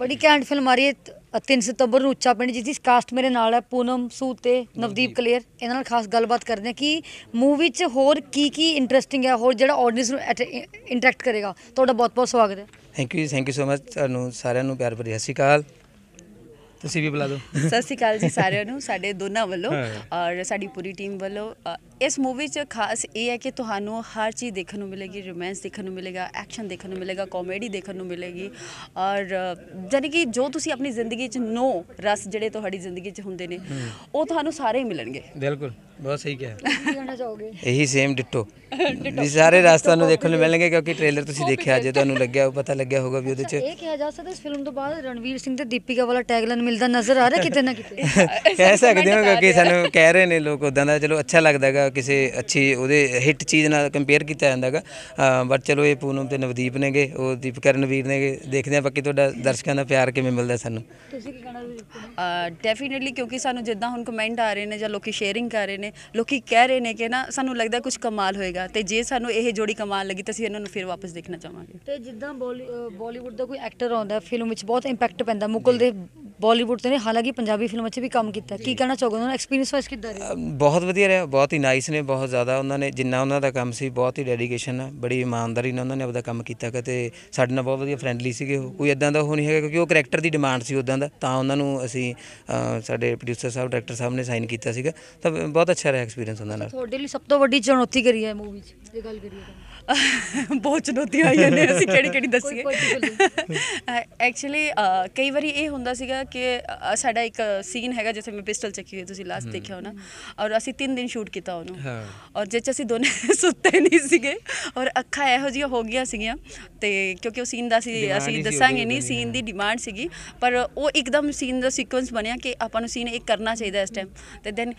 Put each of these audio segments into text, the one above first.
ਬੜੀ ਘੈਂਟ ਫਿਲਮ ਆ ਰਹੀ ਹੈ 3 ਸਤੰਬਰ ਨੂੰ ਉੱਚਾ ਪਿੰਡ ਜਿੱਦੀ ਕਾਸਟ ਮੇਰੇ ਨਾਲ ਹੈ ਪੂਨਮ ਸੂਤ ਤੇ ਨਵਦੀਪ ਕਲੇਰ ਇਹਨਾਂ ਨਾਲ ਖਾਸ ਗੱਲਬਾਤ ਕਰਦੇ ਹਾਂ ਕਿ ਮੂਵੀ 'ਚ ਹੋਰ ਕੀ ਕੀ ਇੰਟਰਸਟਿੰਗ ਹੈ ਹੋਰ ਜਿਹੜਾ ਆਡੀਅנס ਨੂੰ ਇੰਟਰੈਕਟ ਕਰੇਗਾ ਤੁਹਾਡਾ ਬਹੁਤ ਬਹੁਤ ਸਵਾਗਤ ਹੈ thank you thank you so much ਤੁਹਾਨੂੰ ਸਾਰਿਆਂ ਨੂੰ ਪਿਆਰ ਭਰੀ ਸਤਿ ਸ਼੍ਰੀ ਅਕਾਲ ਤੁਸੀਂ ਵੀ ਬੁਲਾ ਦਿਓ ਸਤਿ ਸ਼੍ਰੀ ਅਕਾਲ ਜੀ ਸਾਰਿਆਂ ਨੂੰ ਸਾਡੇ ਦੋਨਾਂ ਵੱਲੋਂ ਔਰ ਸਾਡੀ ਪੂਰੀ ਟੀਮ ਵੱਲੋਂ ਇਸ ਮੂਵੀ 'ਚ ਖਾਸ ਇਹ ਹੈ ਕਿ ਤੁਹਾਨੂੰ ਹਰ ਚੀਜ਼ ਦੇਖਣ ਨੂੰ ਮਿਲੇਗੀ ਰੋਮਾਂਸ ਦੇਖਣ ਨੂੰ ਮਿਲੇਗਾ ਐਕਸ਼ਨ ਦੇਖਣ ਨੂੰ ਮਿਲੇਗਾ ਕਾਮੇਡੀ ਦੇਖਣ ਨੂੰ ਮਿਲੇਗੀ ਔਰ ਜਾਨੀ ਕਿ ਜੋ ਤੁਸੀਂ ਆਪਣੀ ਜ਼ਿੰਦਗੀ 'ਚ ਨੋ ਰਸ ਜਿਹੜੇ ਤੁਹਾਡੀ ਜ਼ਿੰਦਗੀ 'ਚ ਹੁੰਦੇ ਨੇ ਉਹ ਤੁਹਾਨੂੰ ਸਾਰੇ ਹੀ ਮਿਲਣਗੇ ਬਿਲਕੁਲ ਬਹੁਤ ਸਹੀ ਕਿਹਾ ਕਹਿਣਾ ਇਹੀ ਸੇਮ ਡਿੱਟੋ ਇਹ ਸਾਰੇ ਰਾਸਤਾ ਨੂੰ ਦੇਖਣ ਨੂੰ ਮਿਲਣਗੇ ਕਿਉਂਕਿ ਟ੍ਰੇਲਰ ਤੁਸੀਂ ਦੇਖਿਆ ਜੇ ਤੁਹਾਨੂੰ ਲੱਗਿਆ ਪਤਾ ਲੱਗਿਆ ਹੋਗਾ ਵੀ ਉਹਦੇ 'ਚ ਇਹ ਕਿਹਾ ਜਾ ਸਕਦਾ ਇਸ ਫਿਲਮ ਤੋਂ ਬਾਅਦ ਰਣਵੀਰ ਸਿੰਘ ਤੇ ਦੀਪਿਕਾ ਵਾਲਾ ਟੈਗਲਾਈਨ ਮਿਲਦਾ ਨਜ਼ਰ ਆ ਰਿਹਾ ਕਿਤੇ ਨਾ ਕਿਤੇ ਕਹਿ ਸਕਦੇ ਹੋ ਕਿ ਸਾਨੂੰ ਕਹਿ ਰਹੇ ਨੇ ਲੋਕ ਉਦਾਂ ਦਾ ਚਲੋ ਅੱਛਾ ਲੱਗਦਾਗਾ ਕਿਸੇ ਅੱਛੀ ਉਹਦੇ ਹਿੱਟ ਚੀਜ਼ ਨਾਲ ਕੰਪੇਅਰ ਕੀਤਾ ਜਾਂਦਾ ਹੈਗਾ ਬਟ ਚਲੋ ਇਹ ਪੂਨਮ ਤੇ ਨਵਦੀਪ ਨੇਗੇ ਉਹ ਦੀਪਕਰਨ ਵੀਰ ਨੇਗੇ ਦੇਖਦੇ ਆ ਬਾਕੀ ਤੁਹਾਡਾ ਦਰਸ਼ਕਾਂ ਦਾ ਪਿਆਰ ਕਿਵੇਂ ਮਿਲਦਾ ਸਾਨੂੰ ਤੁਸੀਂ ਕੀ ਕਹਿਣਾ ਡੈਫੀਨਿਟਲੀ ਕਿਉਂਕਿ ਸਾਨੂੰ ਜਿੱਦਾਂ ਹੁਣ ਕਮੈਂਟ ਆ ਰਹੇ ਨੇ ਜਾਂ ਲੋਕੀ ਸ਼ੇਅਰਿੰਗ ਕਰ ਰਹੇ ਨੇ ਲੋਕੀ ਕਹਿ ਰਹੇ ਨੇ ਕਿ ਨਾ ਸਾਨੂੰ ਲੱਗਦਾ ਕੁਝ ਕਮਾਲ ਹੋਏਗਾ ਤੇ ਜੇ ਸਾਨੂੰ ਇਹ ਜੋੜੀ ਕਮਾਲ ਲੱਗੀ ਤਾਂ ਅਸੀਂ ਇਹਨਾਂ ਨੂੰ ਫਿਰ ਵਾਪਸ ਦੇਖਣਾ ਚਾਹਾਂਗੇ ਤੇ ਜਿੱਦਾਂ ਬਾਲੀਵੁੱਡ ਦਾ ਕੋਈ ਐਕਟਰ ਆਉਂਦਾ ਫਿਲਮ ਵਿੱਚ ਬਹੁਤ ਇੰਪੈਕਟ ਪੈਂਦਾ ਮੁਕਲ ਦੇ ਬਾਲੀਵੁੱਡ ਤੇ ਨੇ ਹਾਲਾਂਕਿ ਪੰਜਾਬੀ ਫਿਲਮਾਂ 'ਚ ਵੀ ਕੰਮ ਕੀਤਾ ਕੀ ਕਹਿਣਾ ਚਾਹੋਗੇ ਉਹਨਾਂ ਦਾ ਐਕਸਪੀਰੀਅੰਸ ਵਾਈਸ ਕਿੱਦਾਂ ਰਿਹਾ ਬਹੁਤ ਵਧੀਆ ਰਿਹਾ ਬਹੁਤ ਹੀ ਨਾਈਸ ਨੇ ਬਹੁਤ ਜ਼ਿਆਦਾ ਉਹਨਾਂ ਨੇ ਜਿੰਨਾ ਉਹਨਾਂ ਦਾ ਕੰਮ ਸੀ ਬਹੁਤ ਹੀ ਡੈਡੀਕੇਸ਼ਨ ਬੜੀ ਇਮਾਨਦਾਰੀ ਨਾਲ ਉਹਨਾਂ ਨੇ ਆਪਦਾ ਕੰਮ ਕੀਤਾ ਕਿ ਤੇ ਸਾਡੇ ਨਾਲ ਬਹੁਤ ਵਧੀਆ ਫਰੈਂਡਲੀ ਸੀਗੇ ਉਹ ਕੋਈ ਇਦਾਂ ਦਾ ਉਹ ਨਹੀਂ ਹੈਗਾ ਕਿਉਂਕਿ ਉਹ ਕੈਰੈਕਟਰ ਦੀ ਡਿਮਾਂਡ ਸੀ ਉਦਾਂ ਦਾ ਤਾਂ ਉਹਨਾਂ ਨੂੰ ਅਸੀਂ ਸਾਡੇ ਪ੍ਰੋਡਿਊਸਰ ਸਾਹਿਬ ਡਾਇਰੈਕਟਰ ਸਾਹਿਬ ਨੇ ਸਾਈਨ ਕੀਤਾ ਸੀਗਾ ਤਾਂ ਬਹੁਤ ਅੱਛਾ ਰਿਹਾ ਐਕਸਪੀਰੀਅੰਸ ਉਹਨਾਂ ਨਾਲ ਤੁਹਾਡੇ ਲਈ ਸਭ ਤੋਂ ਵੱਡੀ ਚੁਣੌਤੀ ਕਰੀ ਹੈ ਮੂਵੀ 'ਚ ਜੇ ਗੱਲ ਕਰੀਏ ਤਾਂ ਬਹੁਤ ਚੁਣੌਤੀਆਂ ਆਈਆਂ ਨੇ ਅਸੀਂ ਕਿਹੜੀ ਕਿਹੜੀ ਦੱਸੀਏ ਐਕਚੁਅਲੀ ਕਈ ਵਾਰੀ ਇਹ ਹੁੰਦਾ ਸੀਗਾ ਕਿ ਸਾਡਾ ਇੱਕ ਸੀਨ ਹੈਗਾ ਜਿੱਥੇ ਮੈਂ ਪਿਸਟਲ ਚੱਕੀ ਹੋਈ ਤੁਸੀਂ ਲਾਸਟ ਦੇਖਿਆ ਹੋਣਾ ਔਰ ਅਸੀਂ 3 ਦਿਨ ਸ਼ੂਟ ਕੀਤਾ ਉਹਨੂੰ ਔਰ ਜਿੱਚ ਅਸੀਂ ਦੋਨੇ ਸੁੱਤੇ ਨਹੀਂ ਸੀਗੇ ਔਰ ਅੱਖਾਂ ਇਹੋ ਜਿਹੀਆਂ ਹੋ ਗਈਆਂ ਸੀਗੀਆਂ ਤੇ ਕਿਉਂਕਿ ਉਹ ਸੀਨ ਦਾ ਸੀ ਅਸੀਂ ਦੱਸਾਂਗੇ ਨਹੀਂ ਸੀਨ ਦੀ ਡਿਮਾਂਡ ਸੀਗੀ ਪਰ ਉਹ ਇੱਕਦਮ ਸੀਨ ਦਾ ਸੀਕੁਐਂਸ ਬਣਿਆ ਕਿ ਆਪਾਂ ਨੂੰ ਸੀਨ ਇੱਕ ਕਰਨਾ ਚਾਹੀਦਾ ਇਸ ਟਾਈਮ ਤੇ ਦੈਨ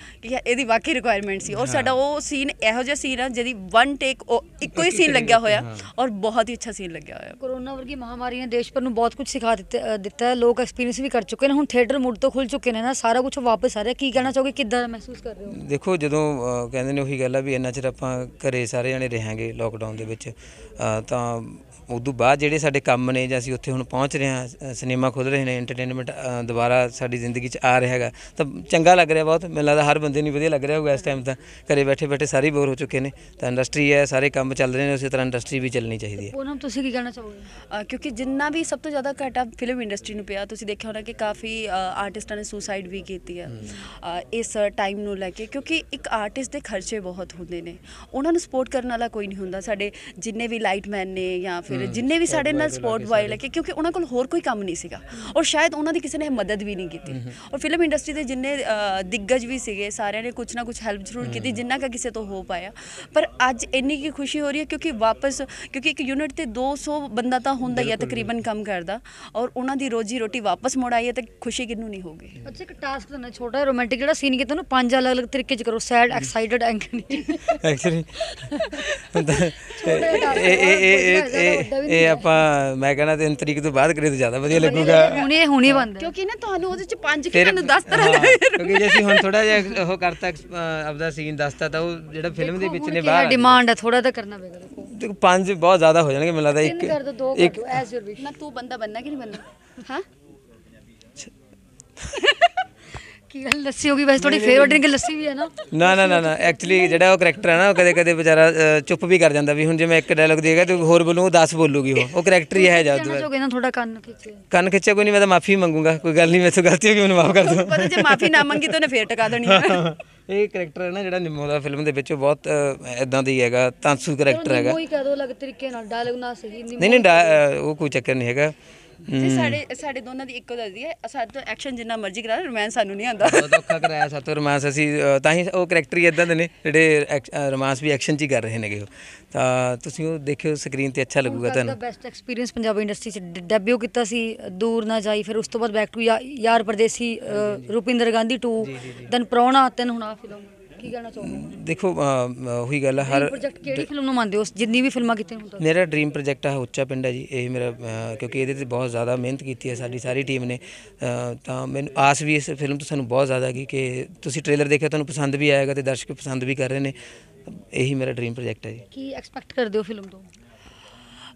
ਇਹਦੀ ਵਾਕਈ ਰਿਕੁਆਇਰਮੈਂਟ ਸੀ ਔਰ ਸਾਡਾ ਉਹ ਸੀਨ ਇਹੋ ਜਿਹਾ ਸੀਨ ਆ ਜਿਹਦੀ ਵਨ ਟੇਕ ਇੱਕੋ ਹੀ ਸੀਨ ਲੱਗਿਆ ਹੋਇਆ ਔਰ ਬਹੁਤ ਹੀ ਅੱਛਾ ਸੀਨ ਲੱਗਿਆ ਹੋਇਆ ਕੋਰੋਨਾ ਵਰਗੀ ਮਹਾਮਾਰੀ ਨੇ ਦੇਸ਼ ਪਰ ਨੂੰ ਬਹੁਤ ਕੁਝ ਸਿਖਾ ਦਿੱਤਾ ਦਿੱਤਾ ਲੋਕ ਐਕਸਪੀਰੀਅੰਸ ਵੀ ਕਰ ਚੁੱਕੇ ਚੁੱਕੇ ਨੇ ਹੁਣ ਥੀਏਟਰ ਮੁੜ ਤੋਂ ਖੁੱਲ ਚੁੱਕੇ ਨੇ ਨਾ ਸਾਰਾ ਕੁਝ ਵਾਪਸ ਆ ਰਿਹਾ ਕੀ ਕਹਿਣਾ ਚਾਹੋਗੇ ਕਿੱਦਾਂ ਮਹਿਸੂਸ ਕਰ ਰਹੇ ਹੋ ਦੇਖੋ ਜਦੋਂ ਕਹਿੰਦੇ ਨੇ ਉਹੀ ਗੱਲ ਆ ਵੀ ਇੰਨਾ ਚਿਰ ਆਪਾਂ ਘਰੇ ਸਾਰੇ ਜਣੇ ਰਹਾਂਗੇ ਲੋਕਡਾਊਨ ਦੇ ਵਿੱਚ ਤਾਂ ਉਦੋਂ ਬਾਅਦ ਜਿਹੜੇ ਸਾਡੇ ਕੰਮ ਨੇ ਜਾਂ ਅਸੀਂ ਉੱਥੇ ਹੁਣ ਪਹੁੰਚ ਰਹੇ ਹਾਂ ਸਿਨੇਮਾ ਖੁੱਲ ਰਹੇ ਨੇ ਐਂਟਰਟੇਨਮੈਂਟ ਦੁਬਾਰਾ ਸਾਡੀ ਜ਼ਿੰਦਗੀ 'ਚ ਆ ਰਿਹਾ ਹੈਗਾ ਤਾਂ ਚੰਗਾ ਲੱਗ ਰਿਹਾ ਬਹੁਤ ਮੈਨੂੰ ਲੱਗਦਾ ਹਰ ਬੰਦੇ ਨੂੰ ਵਧੀਆ ਲੱਗ ਰਿਹਾ ਹੋਊਗਾ ਇਸ ਟਾਈਮ ਤਾਂ ਘਰੇ ਬੈਠੇ ਬੈਠੇ ਸਾਰੇ ਬੋਰ ਹੋ ਚੁੱਕੇ ਨੇ ਤਾਂ ਇੰਡਸਟਰੀ ਹੈ ਸਾਰੇ ਕੰਮ ਚੱਲ ਰਹੇ ਨੇ ਉਸੇ ਤਰ੍ਹਾਂ ਇੰਡਸਟਰੀ ਵੀ ਚੱਲਣੀ ਚਾਹੀਦੀ ਹੈ ਉਹਨਾਂ ਤੁਸੀਂ ਕੀ ਕਹਿਣਾ ਚਾਹੋਗੇ ਕਿਉਂਕਿ ਜਿੰਨਾ ਵੀ ਸਭ ਤੋਂ ਜ਼ਿਆਦਾ ਘਾਟਾ ਫਿਲਮ ਇੰਡਸਟਰੀ ਨੂੰ ਪਿਆ ਤੁਸੀਂ ਦੇਖਿਆ ਹੋਣਾ ਕਿ ਕਾ ਕਾਫੀ ਆਰਟਿਸਟਾਂ ਨੇ ਸੁਸਾਈਡ ਵੀ ਕੀਤੀ ਹੈ ਇਸ ਟਾਈਮ ਨੂੰ ਲੈ ਕੇ ਕਿਉਂਕਿ ਇੱਕ ਆਰਟਿਸਟ ਦੇ ਖਰਚੇ ਬਹੁਤ ਹੁੰਦੇ ਨੇ ਉਹਨਾਂ ਨੂੰ ਸਪੋਰਟ ਕਰਨ ਵਾਲਾ ਕੋਈ ਨਹੀਂ ਹੁੰਦਾ ਸਾਡੇ ਜਿੰਨੇ ਵੀ ਲਾਈਟਮੈਨ ਨੇ ਜਾਂ ਫਿਰ ਜਿੰਨੇ ਵੀ ਸਾਡੇ ਨਾਲ ਸਪੋਰਟ ਬਾਇ ਲੈ ਕੇ ਕਿਉਂਕਿ ਉਹਨਾਂ ਕੋਲ ਹੋਰ ਕੋਈ ਕੰਮ ਨਹੀਂ ਸੀਗਾ ਔਰ ਸ਼ਾਇਦ ਉਹਨਾਂ ਦੀ ਕਿਸੇ ਨੇ ਮਦਦ ਵੀ ਨਹੀਂ ਕੀਤੀ ਔਰ ਫਿਲਮ ਇੰਡਸਟਰੀ ਦੇ ਜਿੰਨੇ ਦਿੱਗਜ ਵੀ ਸੀਗੇ ਸਾਰਿਆਂ ਨੇ ਕੁਝ ਨਾ ਕੁਝ ਹੈਲਪ ਜ਼ਰੂਰ ਕੀਤੀ ਜਿੰਨਾ ਕਿ ਕਿਸੇ ਤੋਂ ਹੋ ਪਾਇਆ ਪਰ ਅੱਜ ਇੰਨੀ ਕੀ ਖੁਸ਼ੀ ਹੋ ਰਹੀ ਹੈ ਕਿਉਂਕਿ ਵਾਪਸ ਕਿਉਂਕਿ ਇੱਕ ਯੂਨਿਟ ਤੇ 200 ਬੰਦਾ ਤਾਂ ਹੁੰਦਾ ਹੀ ਹੈ ਤਕਰੀਬਨ ਕੰਮ ਕਰਦਾ ਔਰ ਉਹਨਾਂ ਦੀ ਰੋਜੀ ਰੋਟੀ ਵਾਪਸ ਮੁੜ ਆਈ ਹੈ ਤੇ ਖੁਸ਼ੀ ਕਿੰਨੂੰ ਨਹੀਂ ਹੋਗੀ ਅੱਛਾ ਇੱਕ ਟਾਸਕ ਤੁਹਾਨੂੰ ਛੋਟਾ ਰੋਮਾਂਟਿਕ ਜਿਹੜਾ ਸੀਨ ਕੀਤਾ ਨੂੰ ਪੰਜ ਅਲੱਗ-ਅਲੱਗ ਤਰੀਕੇ ਚ ਕਰੋ ਸੈਡ ਐਕਸਾਈਟਡ ਐਂਗਰੀ ਐਕਚੁਅਲੀ ਇਹ ਇਹ ਇਹ ਆਪਾਂ ਮੈਂ ਕਹਿੰਦਾ ਤੇ ਤਰੀਕ ਤੋਂ ਬਾਅਦ ਕਰੇ ਤਾਂ ਜ਼ਿਆਦਾ ਵਧੀਆ ਲੱਗੂਗਾ ਹੁਣ ਇਹ ਹੁਣੇ ਬੰਦ ਕਿਉਂਕਿ ਨਾ ਤੁਹਾਨੂੰ ਉਹਦੇ ਚ ਪੰਜ ਕਿ ਤੁਹਾਨੂੰ 10 ਤਰ੍ਹਾਂ ਦੇ ਕਿਉਂਕਿ ਜੇ ਅਸੀਂ ਹੁਣ ਥੋੜਾ ਜਿਹਾ ਉਹ ਕਰਤਾ ਆਪਦਾ ਸੀਨ ਦੱਸਤਾ ਤਾਂ ਉਹ ਜਿਹੜਾ ਫਿਲਮ ਦੇ ਵਿੱਚ ਨੇ ਬਾਹਰ ਡਿਮਾਂਡ ਹੈ ਥੋੜਾ ਤਾਂ ਕਰਨਾ ਦੇਖੋ ਪੰਜ ਬਹੁਤ ਜ਼ਿਆਦਾ ਹੋ ਜਾਣਗੇ ਮੈਨੂੰ ਲੱਗਦਾ ਇੱਕ ਇੱਕ ਐਸ ਯੂਰ ਵਿਸ਼ ਨਾ ਤੂੰ ਬੰਦਾ ਬੰਨਾ ਕਿ ਨਹੀਂ ਬੰਨਾ ਹਾਂ ਕੀ ਗੱਲ ਲੱਸੀ ਹੋਗੀ ਵੈਸੇ ਤੁਹਾਡੀ ਫੇਵਰਟ ਡਰਿੰਕ ਲੱਸੀ ਵੀ ਹੈ ਨਾ ਨਾ ਨਾ ਨਾ ਨਾ ਐਕਚੁਅਲੀ ਜਿਹੜਾ ਉਹ ਕੈਰੈਕਟਰ ਹੈ ਨਾ ਉਹ ਕਦੇ ਕਦੇ ਵਿਚਾਰਾ ਚੁੱਪ ਵੀ ਕਰ ਜਾਂਦਾ ਵੀ ਹੁਣ ਜੇ ਮੈਂ ਇੱਕ ਡਾਇਲੌਗ ਦੇਗਾ ਤੇ ਹੋਰ ਬੋਲੂ ਉਹ 10 ਬੋਲੂਗੀ ਉਹ ਉਹ ਕੈਰੈਕਟਰ ਹੀ ਹੈ ਜਾਦੂ ਮੈਂ ਚਾਹੋਗੇ ਨਾ ਤੁਹਾਡਾ ਕੰਨ ਖਿੱਚੇ ਕੰਨ ਖਿੱਚਿਆ ਕੋਈ ਨਹੀਂ ਮੈਂ ਤਾਂ ਮਾਫੀ ਮੰਗੂਗਾ ਕੋਈ ਗੱਲ ਨਹੀਂ ਮੈਥੋਂ ਗਲਤੀ ਹੋ ਗਈ ਮੈਨੂੰ ਮਾਫ ਕਰ ਦਿਓ ਪਤਾ ਜੇ ਮਾਫੀ ਨਾ ਮੰਗੀ ਤਾਂ ਉਹਨੇ ਫੇਰ ਟਕਾ ਦੇਣੀ ਹੈ ਇਹ ਕੈਰੈਕਟਰ ਹੈ ਨਾ ਜਿਹੜਾ ਨਿੰਮੋ ਦਾ ਫਿਲਮ ਦੇ ਵਿੱਚ ਬਹੁਤ ਬਹੁਤ ਇਦਾਂ ਹੀ ਹੈਗਾ ਤਾਂਸੂ ਕੈਰੈਕਟਰ ਹੈਗਾ ਕੋਈ ਕਹ ਦੋ ਅਲੱਗ ਤਰੀਕੇ ਨਾਲ ਡਾਇਲੌਗ ਨਾ ਸਹੀ ਨਹੀਂ ਨਹੀਂ ਉਹ ਕੋਈ ਚੱਕਰ ਨਹੀਂ ਹੈਗਾ ਤੇ ਸਾਡੇ ਸਾਡੇ ਦੋਨਾਂ ਦੀ ਇੱਕੋ ਦੱਸਦੀ ਹੈ ਸਾਡੇ ਤੋਂ ਐਕਸ਼ਨ ਜਿੰਨਾ ਮਰਜ਼ੀ ਕਰਾ ਰੋਮਾਂਸ ਸਾਨੂੰ ਨਹੀਂ ਆਉਂਦਾ ਬਹੁਤ ਔਖਾ ਕਰਾਇਆ ਸਾਡੇ ਰੋਮਾਂਸ ਅਸੀਂ ਤਾਂ ਹੀ ਉਹ ਕੈਰੈਕਟਰ ਹੀ ਇਦਾਂ ਦੇ ਨੇ ਜਿਹੜੇ ਰੋਮਾਂਸ ਵੀ ਐਕਸ਼ਨ 'ਚ ਹੀ ਕਰ ਰਹੇ ਨੇਗੇ ਤਾਂ ਤੁਸੀਂ ਉਹ ਦੇਖਿਓ ਸਕਰੀਨ ਤੇ ਅੱਛਾ ਲੱਗੂਗਾ ਤੁਹਾਨੂੰ ਬੈਸਟ ਐਕਸਪੀਰੀਅੰਸ ਪੰਜਾਬੀ ਇੰਡਸਟਰੀ 'ਚ ਡੈਬਿਊ ਕੀਤਾ ਸੀ ਦੂਰ ਨਾ ਜਾਈ ਫਿਰ ਉਸ ਤੋਂ ਬਾਅਦ ਬੈਕ ਟੂ ਯਾਰ ਪਰਦੇਸੀ ਰੁਪਿੰਦਰ ਗਾਂਧੀ 2 ਦਨ ਪ੍ਰੋਣਾ ਤਨ ਹੁਣਾ ਫਿਲਮ ਕੀ ਕਹਿਣਾ ਚਾਹੁੰਦੇ ਦੇਖੋ ਉਹੀ ਗੱਲ ਹੈ ਹਰ ਪ੍ਰੋਜੈਕਟ ਕਿਹੜੀ ਫਿਲਮ ਨੂੰ ਮੰਨਦੇ ਹੋ ਜਿੰਨੀ ਵੀ ਫਿਲਮਾਂ ਕੀਤੀਆਂ ਹੁਣ ਤੱਕ ਮੇਰਾ ਡ੍ਰੀਮ ਪ੍ਰੋਜੈਕਟ ਹੈ ਉੱਚਾ ਪਿੰਡ ਹੈ ਜੀ ਇਹ ਮੇਰਾ ਕਿਉਂਕਿ ਇਹਦੇ ਤੇ ਬਹੁਤ ਜ਼ਿਆਦਾ ਮਿਹਨਤ ਕੀਤੀ ਹੈ ਸਾਡੀ ਸਾਰੀ ਟੀਮ ਨੇ ਤਾਂ ਮੈਨੂੰ ਆਸ ਵੀ ਇਸ ਫਿਲਮ ਤੋਂ ਸਾਨੂੰ ਬਹੁਤ ਜ਼ਿਆਦਾ ਹੈਗੀ ਕਿ ਤੁਸੀਂ ਟ੍ਰੇਲਰ ਦੇਖਿਆ ਤੁਹਾਨੂੰ ਪਸੰਦ ਵੀ ਆਏਗਾ ਤੇ ਦਰਸ਼ਕ ਪਸੰਦ ਵੀ ਕਰ ਰਹੇ ਨੇ ਇਹੀ ਮੇਰਾ ਡ੍ਰੀਮ ਪ੍ਰੋਜੈਕਟ ਹੈ ਜੀ ਕੀ ਐਕਸਪੈਕਟ ਕਰਦੇ ਹੋ ਫਿਲਮ ਤੋਂ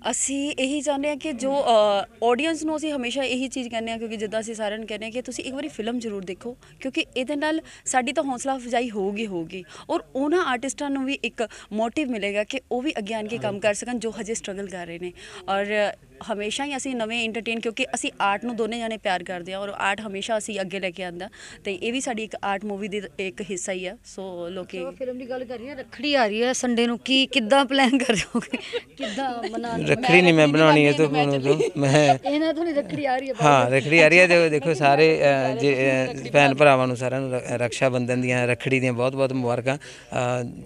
ਅਸੀਂ ਇਹੀ ਚਾਹੁੰਦੇ ਆ ਕਿ ਜੋ ਆਡੀਅנס ਨੂੰ ਅਸੀਂ ਹਮੇਸ਼ਾ ਇਹੀ ਚੀਜ਼ ਕਹਿੰਦੇ ਆ ਕਿਉਂਕਿ ਜਿੱਦਾਂ ਅਸੀਂ ਸਾਰਿਆਂ ਨੂੰ ਕਹਿੰਦੇ ਆ ਕਿ ਤੁਸੀਂ ਇੱਕ ਵਾਰੀ ਫਿਲਮ ਜ਼ਰੂਰ ਦੇਖੋ ਕਿਉਂਕਿ ਇਹਦੇ ਨਾਲ ਸਾਡੀ ਤਾਂ ਹੌਸਲਾ ਫਜਾਈ ਹੋਊਗੀ ਹੋਊਗੀ ਔਰ ਉਹਨਾਂ ਆਰਟਿਸਟਾਂ ਨੂੰ ਵੀ ਇੱਕ ਮੋਟਿਵ ਮਿਲੇਗਾ ਕਿ ਉਹ ਵੀ ਅੱਗੇ ਆਣ ਕੇ ਕੰਮ ਕਰ ਸਕਣ ਜੋ ਹਜੇ ਸਟਰਗਲ ਕਰ ਰਹੇ ਨੇ ਔਰ ਹਮੇਸ਼ਾ ਹੀ ਅਸੀਂ ਨਵੇਂ ਐਂਟਰਟੇਨ ਕਿਉਂਕਿ ਅਸੀਂ ਆਰਟ ਨੂੰ ਦੋਨੇ ਜਣੇ ਪਿਆਰ ਕਰਦੇ ਆ ਔਰ ਆਰਟ ਹਮੇਸ਼ਾ ਅਸੀਂ ਅੱਗੇ ਲੈ ਕੇ ਆਂਦਾ ਤੇ ਇਹ ਵੀ ਸਾਡੀ ਇੱਕ ਆਰਟ ਮੂਵੀ ਦੀ ਇੱਕ ਹਿੱਸਾ ਹੀ ਆ ਸੋ ਲੋਕੇ ਫਿਲਮ ਦੀ ਗੱਲ ਕਰ ਰਹੀ ਆ ਰੱਖੜੀ ਆ ਰਹੀ ਆ ਸੰਡੇ ਨੂੰ ਕੀ ਕਿੱਦਾਂ ਪਲਾਨ ਕਰ ਹੋ ਕਿੱਦਾਂ ਮਨਾਉਣਾ ਰੱਖੜੀ ਨਹੀਂ ਮੈਂ ਬਣਾਉਣੀ ਹੈ ਤੋਂ ਮੈਂ ਇਹਨਾਂ ਤੋਂ ਨਹੀਂ ਰੱਖੜੀ ਆ ਰਹੀ ਆ ਹਾਂ ਰੱਖੜੀ ਆ ਰਹੀ ਆ ਦੇਖੋ ਸਾਰੇ ਜੇ ਭੈਣ ਭਰਾਵਾਂ ਨੂੰ ਸਾਰਿਆਂ ਨੂੰ ਰੱਖਿਆ ਬੰਧਨ ਦੀਆਂ ਰੱਖੜੀ ਦੀਆਂ ਬਹੁਤ-ਬਹੁਤ ਮੁਬਾਰਕਾਂ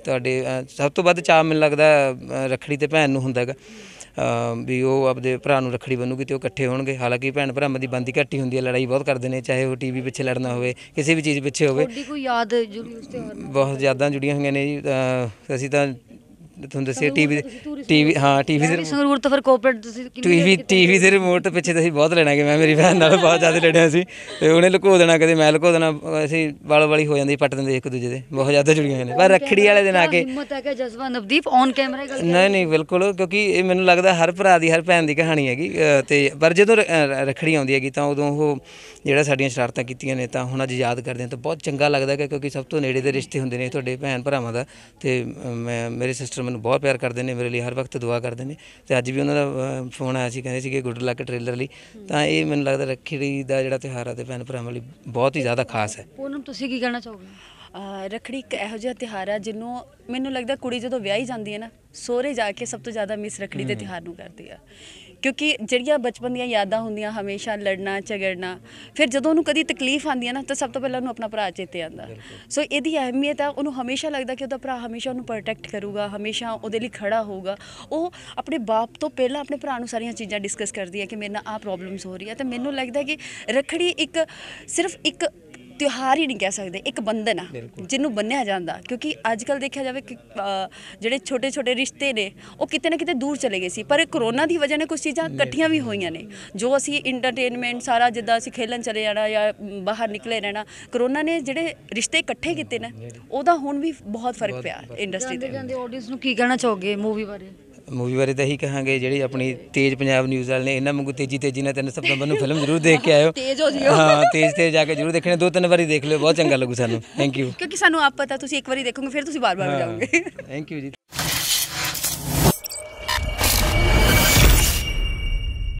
ਤੁਹਾਡੇ ਸਭ ਤੋਂ ਵੱਧ ਚਾਹ ਮੈਨੂੰ ਲੱਗਦਾ ਰੱਖੜੀ ਤੇ ਭੈਣ ਨੂੰ ਹੁੰਦਾ ਹੈਗਾ ਵੀ ਉਹ ਆਪਦੇ ਭਰਾ ਨੂੰ ਰੱਖੜੀ ਬੰਨੂਗੀ ਤੇ ਉਹ ਇਕੱਠੇ ਹੋਣਗੇ ਹਾਲਾਂਕਿ ਭੈਣ ਭਰਾਵਾਂ ਦੀ ਬੰਦੀ ਘੱਟੀ ਹੁੰਦੀ ਹੈ ਲੜਾਈ ਬਹੁਤ ਕਰਦੇ ਨੇ ਚਾਹੇ ਉਹ ਟੀਵੀ ਪਿੱਛੇ ਲੜਨਾ ਹੋਵੇ ਕਿਸੇ ਵੀ ਚੀਜ਼ ਪਿੱਛੇ ਹੋਵੇ ਕੋਈ ਯਾਦ ਜੁੜੀ ਉਸ ਤਿਉਹਾਰ ਨਾਲ ਬਹੁਤ ਜ਼ਿਆਦਾ ਜੁੜੀਆਂ ਹੋਈਆਂ ਨੇ ਜੀ ਅਸੀਂ ਤਾਂ ਤੁਹਾਨੂੰ ਦੱਸਿਆ ਟੀਵੀ ਟੀਵੀ ਹਾਂ ਟੀਵੀ ਦੇ ਸੰਗਰੂਰ ਤੋਂ ਫਿਰ ਕੋਪਰੇਟ ਤੁਸੀਂ ਟੀਵੀ ਟੀਵੀ ਦੇ ਰਿਮੋਟ ਪਿੱਛੇ ਤੁਸੀਂ ਬਹੁਤ ਲੈਣਾ ਕਿ ਮੈਂ ਮੇਰੀ ਭੈਣ ਨਾਲ ਬਹੁਤ ਜ਼ਿਆਦਾ ਲੜਿਆ ਸੀ ਤੇ ਉਹਨੇ ਲੁਕੋ ਦੇਣਾ ਕਦੇ ਮੈਂ ਲੁਕੋ ਦੇਣਾ ਅਸੀਂ ਵਾਲ ਵਾਲੀ ਹੋ ਜਾਂਦੀ ਪੱਟ ਦਿੰਦੇ ਇੱਕ ਦੂਜੇ ਦੇ ਬਹੁਤ ਜ਼ਿਆਦਾ ਜੁੜੀਆਂ ਨੇ ਪਰ ਰੱਖੜੀ ਵਾਲੇ ਦਿਨ ਆ ਕੇ ਹਿੰਮਤ ਹੈ ਕਿ ਜਜ਼ਬਾ ਨਵਦੀਪ ਔਨ ਕੈਮਰਾ ਗੱਲ ਨਹੀਂ ਨਹੀਂ ਬਿਲਕੁਲ ਕਿਉਂਕਿ ਇਹ ਮੈਨੂੰ ਲੱਗਦਾ ਹਰ ਭਰਾ ਦੀ ਹਰ ਭੈਣ ਦੀ ਕਹਾਣੀ ਹੈਗੀ ਤੇ ਪਰ ਜਦੋਂ ਰੱਖੜੀ ਆਉਂਦੀ ਹੈਗੀ ਤਾਂ ਉਦੋਂ ਉਹ ਜਿਹੜਾ ਸਾਡੀਆਂ ਸ਼ਰਾਰਤਾਂ ਕੀਤੀਆਂ ਨੇ ਤਾਂ ਹੁਣ ਅੱਜ ਯਾਦ ਕਰਦੇ ਹਾਂ ਤਾਂ ਬਹੁਤ ਚੰਗਾ ਲੱਗਦਾ ਕਿਉਂਕਿ ਸਭ ਤੋਂ ਨੇੜੇ ਦੇ ਰਿਸ਼ਤੇ ਹੁੰਦੇ ਨੇ ਤੁਹਾਡੇ ਭੈਣ ਭਰਾਵਾਂ ਦਾ ਤੇ ਮੈਂ ਮੇਰੇ ਸਿਸਟਰ ਮੈਨੂੰ ਬਹੁਤ ਪਿਆਰ ਕਰਦੇ ਨੇ ਮੇਰੇ ਲਈ ਹਰ ਵਕਤ ਦੁਆ ਕਰਦੇ ਨੇ ਤੇ ਅੱਜ ਵੀ ਉਹਨਾਂ ਦਾ ਫੋਨ ਆਇਆ ਸੀ ਕਹਿੰਦੇ ਸੀ ਕਿ ਗੁੱਡ ਲੱਕ ਟ੍ਰੇਲਰ ਲਈ ਤਾਂ ਇਹ ਮੈਨੂੰ ਲੱਗਦਾ ਰੱਖੜੀ ਦਾ ਜਿਹੜਾ ਤਿਹਾਰ ਆ ਤੇ ਭੈਣ ਭਰਾਵਾਂ ਲਈ ਬਹੁਤ ਹੀ ਜ਼ਿਆਦਾ ਖਾਸ ਹੈ ਪੂਨਮ ਤੁਸੀਂ ਕੀ ਕਹਿਣਾ ਚਾਹੋਗੇ ਰਖੜੀ ਇੱਕ ਇਹੋ ਜਿਹਾ ਤਿਹਾਰ ਆ ਜਿਹਨੂੰ ਮੈਨੂੰ ਲੱਗਦਾ ਕੁੜੀ ਜਦੋਂ ਵਿਆਹੀ ਜਾਂਦੀ ਹੈ ਨਾ ਸੋਹਰੇ ਜਾ ਕੇ ਸਭ ਤੋਂ ਜ਼ਿਆਦਾ ਮਿਸ ਰਖੜੀ ਦੇ ਤਿਹਾਰ ਨੂੰ ਕਰਦੀ ਆ ਕਿਉਂਕਿ ਜਿਹੜੀਆਂ ਬਚਪਨ ਦੀਆਂ ਯਾਦਾਂ ਹੁੰਦੀਆਂ ਹਮੇਸ਼ਾ ਲੜਨਾ ਝਗੜਨਾ ਫਿਰ ਜਦੋਂ ਉਹਨੂੰ ਕਦੀ ਤਕਲੀਫ ਆਉਂਦੀ ਹੈ ਨਾ ਤਾਂ ਸਭ ਤੋਂ ਪਹਿਲਾਂ ਉਹਨੂੰ ਆਪਣਾ ਭਰਾ ਚੇਤੇ ਆਉਂਦਾ ਸੋ ਇਹਦੀ ਅਹਿਮੀਅਤ ਆ ਉਹਨੂੰ ਹਮੇਸ਼ਾ ਲੱਗਦਾ ਕਿ ਉਹਦਾ ਭਰਾ ਹਮੇਸ਼ਾ ਉਹਨੂੰ ਪ੍ਰੋਟੈਕਟ ਕਰੂਗਾ ਹਮੇਸ਼ਾ ਉਹਦੇ ਲਈ ਖੜਾ ਹੋਊਗਾ ਉਹ ਆਪਣੇ ਬਾਪ ਤੋਂ ਪਹਿਲਾਂ ਆਪਣੇ ਭਰਾ ਨੂੰ ਸਾਰੀਆਂ ਚੀਜ਼ਾਂ ਡਿਸਕਸ ਕਰਦੀ ਹੈ ਕਿ ਮੇਰੇ ਨਾਲ ਆਹ ਪ੍ਰੋਬਲਮਸ ਹੋ ਰਹੀ ਹੈ ਤੇ ਮੈਨੂੰ ਲੱਗਦਾ ਕਿ ਰਖੜੀ ਇੱਕ ਸਿਰਫ ਇੱਕ ਤਿਉਹਾਰ ਹੀ ਨਹੀਂ ਕਹਿ ਸਕਦੇ ਇੱਕ ਬੰਧਨ ਆ ਜਿਹਨੂੰ ਬੰਨਿਆ ਜਾਂਦਾ ਕਿਉਂਕਿ ਅੱਜ ਕੱਲ ਦੇਖਿਆ ਜਾਵੇ ਕਿ ਜਿਹੜੇ ਛੋਟੇ ਛੋਟੇ ਰਿਸ਼ਤੇ ਨੇ ਉਹ ਕਿਤੇ ਨਾ ਕਿਤੇ ਦੂਰ ਚਲੇ ਗਏ ਸੀ ਪਰ ਕਰੋਨਾ ਦੀ ਵਜ੍ਹਾ ਨਾਲ ਕੁਝ ਚੀਜ਼ਾਂ ਇਕੱਠੀਆਂ ਵੀ ਹੋਈਆਂ ਨੇ ਜੋ ਅਸੀਂ ਇੰਟਰਟੇਨਮੈਂਟ ਸਾਰਾ ਜਿੱਦਾਂ ਅਸੀਂ ਖੇਲਣ ਚਲੇ ਜਾਣਾ ਜਾਂ ਬਾਹਰ ਨਿਕਲੇ ਰਹਿਣਾ ਕਰੋਨਾ ਨੇ ਜਿਹੜੇ ਰਿਸ਼ਤੇ ਇਕੱਠੇ ਕੀਤੇ ਨੇ ਉਹਦਾ ਹੁਣ ਵੀ ਬਹੁਤ ਫਰਕ ਪਿਆ ਇੰਡਸਟਰੀ ਦੇ ਜਾਂਦੇ ਆਡੀਅנס ਨੂੰ ਕੀ ਕਹਿਣਾ ਚਾਹੋਗੇ ਮੂਵੀ ਬਾਰੇ ਮੂਵੀ ਬਾਰੇ ਤਾਂ ਹੀ ਕਹਾਂਗੇ ਜਿਹੜੀ ਆਪਣੀ ਤੇਜ ਪੰਜਾਬ ਨਿਊਜ਼ ਵਾਲੇ ਨੇ ਇਹਨਾਂ ਵਾਂਗੂ ਤੇਜੀ ਤੇਜੀ ਨਾਲ ਤਿੰਨ ਸਤੰਬਰ ਨੂੰ ਫਿਲਮ ਜ਼ਰੂਰ ਦੇਖ ਕੇ ਆਇਓ ਤੇਜ਼ ਹੋ ਜਿਓ ਹਾਂ ਤੇਜ ਤੇਜ ਜਾ ਕੇ ਜ਼ਰੂਰ ਦੇਖਣੇ ਦੋ ਤਿੰਨ ਵਾਰੀ ਦੇਖ ਲਿਓ ਬਹੁਤ ਚੰਗਾ ਲੱਗੂ ਸਾਨੂੰ ਥੈਂਕ ਯੂ ਕਿਉਂਕਿ ਸਾਨੂੰ ਆਪ ਪਤਾ ਤੁਸੀਂ ਇੱਕ ਵਾਰੀ ਦੇਖੋਗੇ ਫਿਰ ਤੁਸੀਂ ਬਾਰ-ਬਾਰ ਜਾਓਗੇ ਥੈਂਕ ਯੂ ਜੀ